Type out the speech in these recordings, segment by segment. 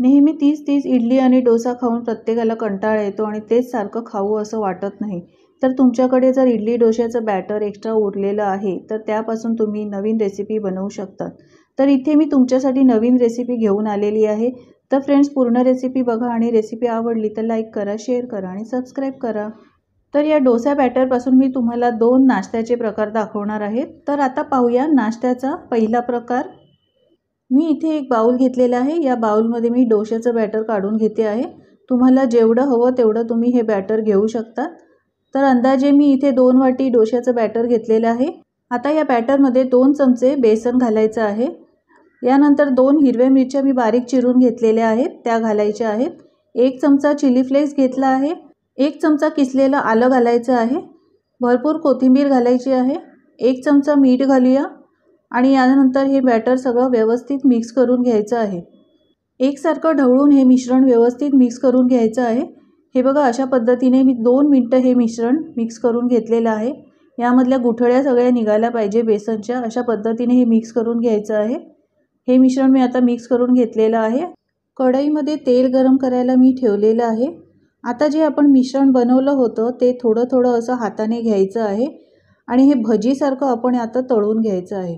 नेहमी तीच तीच इडली आणि डोसा खाऊन प्रत्येकाला कंटाळा येतो आणि तेच सारखं खाऊ असं वाटत नाही तर तुमच्याकडे जर इडली डोश्याचं बॅटर एक्स्ट्रा उरलेलं आहे तर त्यापासून तुम्ही नवीन रेसिपी बनवू शकतात तर इथे मी तुमच्यासाठी नवीन रेसिपी घेऊन आलेली आहे तर फ्रेंड्स पूर्ण रेसिपी बघा आणि रेसिपी आवडली तर लाईक करा शेअर करा आणि सबस्क्राईब करा तर या डोसा बॅटरपासून मी तुम्हाला दोन नाश्त्याचे प्रकार दाखवणार आहेत तर आता पाहूया नाश्त्याचा पहिला प्रकार मी इथे एक बाउल घेतलेला आहे या बाउलमध्ये मी डोशाचं बॅटर काढून घेते आहे तुम्हाला जेवढं हवं तेवढं तुम्ही हे बॅटर घेऊ शकता तर अंदाजे मी इथे दोन वाटी डोशाचं बॅटर घेतलेलं आहे आता या बॅटरमध्ये दोन चमचे बेसन घालायचं आहे यानंतर दोन हिरव्या मिरच्या मी बारीक चिरून घेतलेल्या आहेत त्या घालायच्या आहेत एक चमचा चिली फ्लेक्स घेतला आहे एक चमचा किसलेलं आलं घालायचं आहे भरपूर कोथिंबीर घालायची आहे एक चमचा मीठ घालूया आणि यानंतर हे बॅटर सगळं व्यवस्थित मिक्स करून घ्यायचं आहे एकसारखं ढवळून हे मिश्रण व्यवस्थित मिक्स करून घ्यायचं आहे हे बघा अशा पद्धतीने मी दोन मिनटं हे मिश्रण मिक्स करून घेतलेलं आहे यामधल्या गुठळ्या सगळ्या निघायला पाहिजे बेसनच्या अशा पद्धतीने हे मिक्स करून घ्यायचं आहे हे मिश्रण मी आता मिक्स करून घेतलेलं आहे कढईमध्ये तेल गरम करायला मी ठेवलेलं आहे आता जे आपण मिश्रण बनवलं होतं ते थोडं थोडं असं हाताने घ्यायचं आहे आणि हे भजीसारखं आपण आता तळून घ्यायचं आहे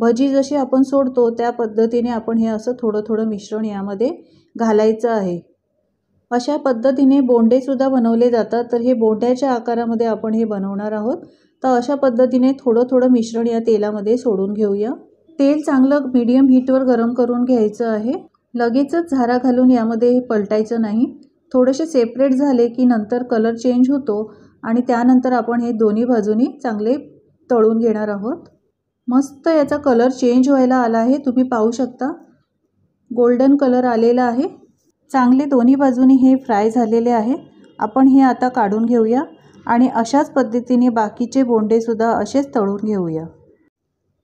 भजी जशी आपण सोडतो त्या पद्धतीने आपण हे असं थोडं थोडं मिश्रण यामध्ये घालायचं आहे अशा पद्धतीने बोंडेसुद्धा बनवले जातात तर हे बोंड्याच्या आकारामध्ये आपण हे बनवणार आहोत तर अशा पद्धतीने थोडं थोडं मिश्रण या तेलामध्ये सोडून घेऊया तेल चांगलं मीडियम हीटवर गरम करून घ्यायचं आहे लगेचच झारा घालून यामध्ये हे पलटायचं नाही थोडेसे सेपरेट झाले की नंतर कलर चेंज होतो आणि त्यानंतर आपण हे दोन्ही बाजूनी चांगले तळून घेणार आहोत मस्त याचा कलर चेंज व्हायला आला आहे तुम्ही पाहू शकता गोल्डन कलर आलेला आहे चांगले दोन्ही बाजूनी हे फ्राय झालेले आहे आपण हे आता काढून घेऊया आणि अशाच पद्धतीने बाकीचे बोंडेसुद्धा असेच तळून घेऊया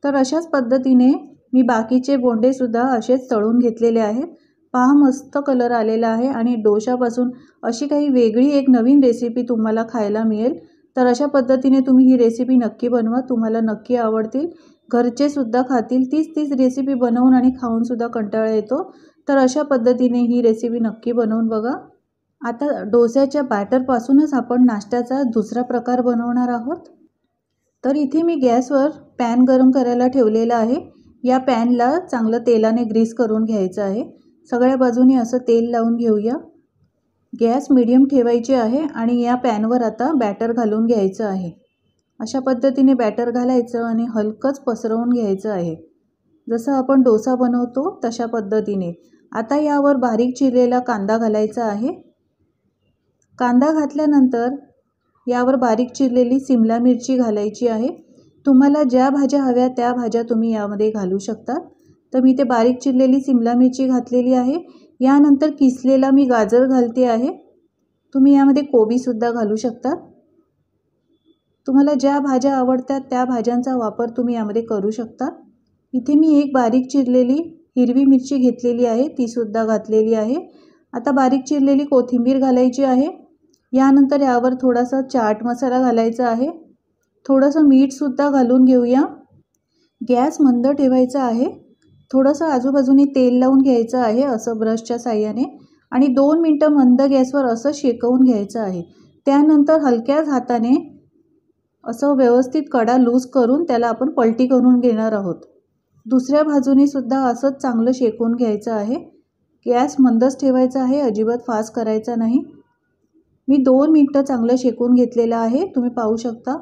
तर अशाच पद्धतीने मी बाकीचे बोंडेसुद्धा असेच तळून घेतलेले आहेत पहा मस्त कलर आलेला आहे आणि डोशापासून अशी काही वेगळी एक नवीन रेसिपी तुम्हाला खायला मिळेल तर अशा पद्धतीने तुम्ही ही रेसिपी नक्की बनवा तुम्हाला नक्की आवडतील घरचेसुद्धा खातील तीच तीच रेसिपी बनवून आणि खाऊनसुद्धा कंटाळा येतो तर अशा पद्धतीने ही रेसिपी नक्की बनवून बघा आता डोस्याच्या बॅटरपासूनच आपण नाश्त्याचा दुसरा प्रकार बनवणार आहोत तर इथे मी गॅसवर पॅन गरम करायला ठेवलेला आहे या पॅनला चांगलं तेलाने ग्रीस करून घ्यायचं आहे सगळ्या बाजूने असं तेल लावून घेऊया गॅस मिडियम ठेवायची आहे आणि या पॅनवर आता बॅटर घालून घ्यायचं आहे अशा पद्धतीने बॅटर घालायचं आणि हलकंच पसरवून घ्यायचं आहे जसं आपण डोसा बनवतो तशा पद्धतीने आता यावर बारीक चिरलेला कांदा घालायचा आहे कांदा घातल्यानंतर यावर बारीक चिरलेली सिमला मिरची घालायची आहे तुम्हाला ज्या भाज्या हव्या त्या भाज्या तुम्ही यामध्ये घालू शकता तर मी ते बारीक चिरलेली सिमला मिरची घातलेली आहे यानंतर किसलेला मी गाजर घालते आहे तुम्ही यामध्ये कोबीसुद्धा घालू शकता तुम्हाला ज्या भाज्या आवडतात त्या भाज्यांचा वापर तुम्ही यामध्ये करू शकता इथे मी एक बारीक चिरलेली हिरवी मिरची घेतलेली आहे तीसुद्धा घातलेली आहे आता बारीक चिरलेली कोथिंबीर घालायची आहे यानंतर यावर थोडासा चाट मसाला घालायचा आहे थोडंसं मीठसुद्धा घालून घेऊया गॅस मंद ठेवायचा आहे थोडंसं आजूबाजूने तेल लावून घ्यायचं आहे असं ब्रशच्या साह्याने आणि दोन मिनटं मंद गॅसवर असं शेकवून घ्यायचं आहे त्यानंतर हलक्याच हाताने असं व्यवस्थित कडा लूज करून त्याला आपण पलटी करून घेणार आहोत दुसऱ्या बाजूने सुद्धा असंच चांगलं शेकून घ्यायचं आहे गॅस मंदच ठेवायचा आहे अजिबात फास्ट करायचा नाही मी दोन मिनटं चांगलं शेकून घेतलेलं आहे तुम्ही पाहू शकता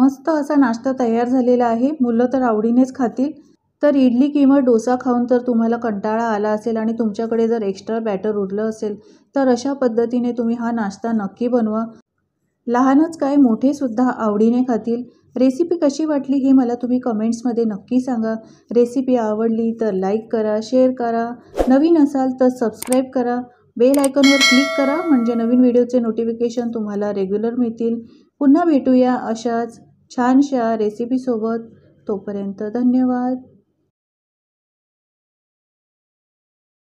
मस्त असा नाश्ता तयार झालेला आहे मुलं तर आवडीनेच खातील तर इडली किंवा डोसा खाऊन तर तुम्हाला कंटाळा आला असेल आणि तुमच्याकडे जर एक्स्ट्रा बॅटर उरलं असेल तर अशा पद्धतीने तुम्ही हा नाश्ता नक्की बनवा लहानच काय मोठेसुद्धा आवडीने खातील रेसिपी कशी वाटली हे मला तुम्ही कमेंट्समध्ये नक्की सांगा रेसिपी आवडली तर लाईक करा शेअर करा नवीन असाल तर सबस्क्राईब करा बेल आयकॉनवर क्लिक करा म्हणजे नवीन व्हिडिओचे नोटिफिकेशन तुम्हाला रेग्युलर मिळतील पुन्हा भेटूया अशाच छानशा रेसिपीसोबत तोपर्यंत धन्यवाद